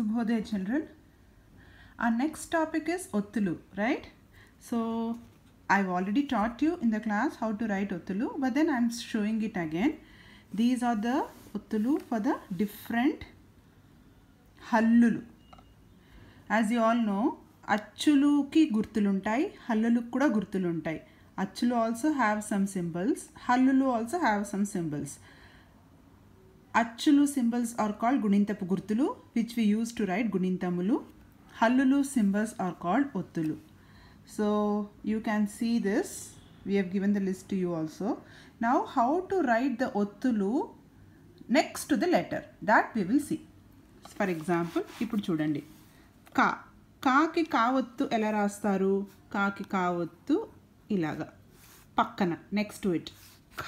Subhodaya children. Our next topic is Ottulu, right? So I've already taught you in the class how to write Ottulu, but then I'm showing it again. These are the Ottulu for the different Hallulu. As you all know, అచ్చులుకి గుర్తులుంటాయి హల్లులకు కూడా గుర్తులుంటాయి అచ్చులు also have some symbols హల్లులు also have some symbols అచ్చులు symbols are called గుణింతపు గుర్తులు which we use to write గుణింతములు హల్లులు symbols are called ఒత్తులు so you can see this we have given the list you also now how to write the ఒత్తులు next to the letter that we will see for example ఇప్పుడు చూడండి కా కాకి కావత్తు ఎలా రాస్తారు కాకి కావత్తు ఇలాగా పక్కన నెక్స్ట్ టు ఇట్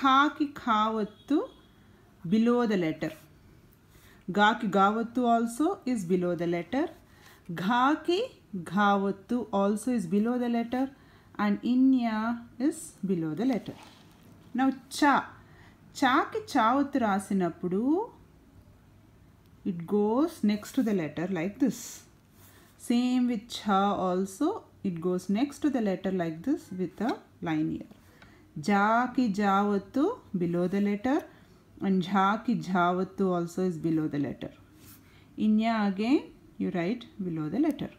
కాకి కావత్తు below the letter. Ga ki gavattu also is below the letter. Gha ki ghavattu also is below the letter. And inya is below the letter. Now cha. Cha ki chavattu rasinapudu it goes next to the letter like this. Same with cha also it goes next to the letter like this with a line here. Ja ki ja vattu below the letter and jha ki jhavatu also is below the letter. Inya again you write below the letter.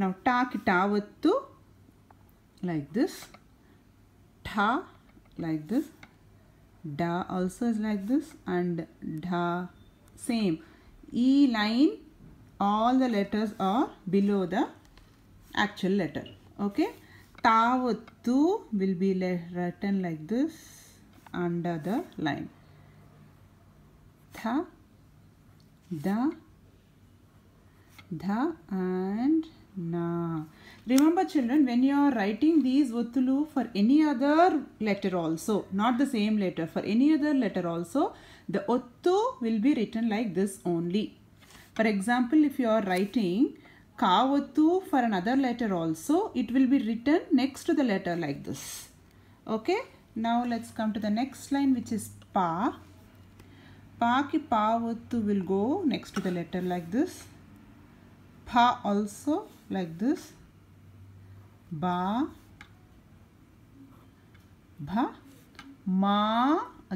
Now ta ki tavattu like this. Ta like this. Da also is like this and da same. E line all the letters are below the actual letter. Okay. Tavattu will be written like this under the line tha, da, da and na. Remember children, when you are writing these Uttulu for any other letter also, not the same letter, for any other letter also, the Ottu will be written like this only. For example, if you are writing Ka Ottu for another letter also, it will be written next to the letter like this. Okay, now let's come to the next line which is Pa. Pa ki pa will go next to the letter like this. Pa also like this. Ba. Ba. Ma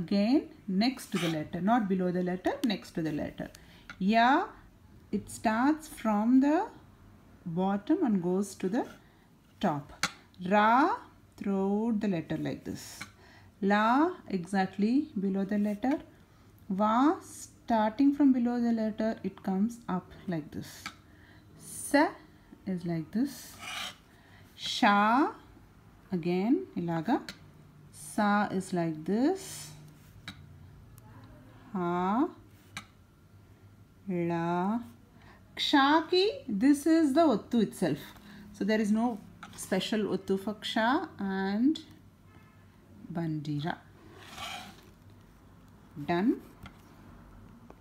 again next to the letter. Not below the letter, next to the letter. Ya, it starts from the bottom and goes to the top. Ra, throughout the letter like this. La, exactly below the letter. Va starting from below the letter it comes up like this. Sa is like this. Sha again ilaga. Sa is like this. Ha La Ksha ki this is the Uttu itself. So there is no special Uttu for Ksha and Bandira. Done.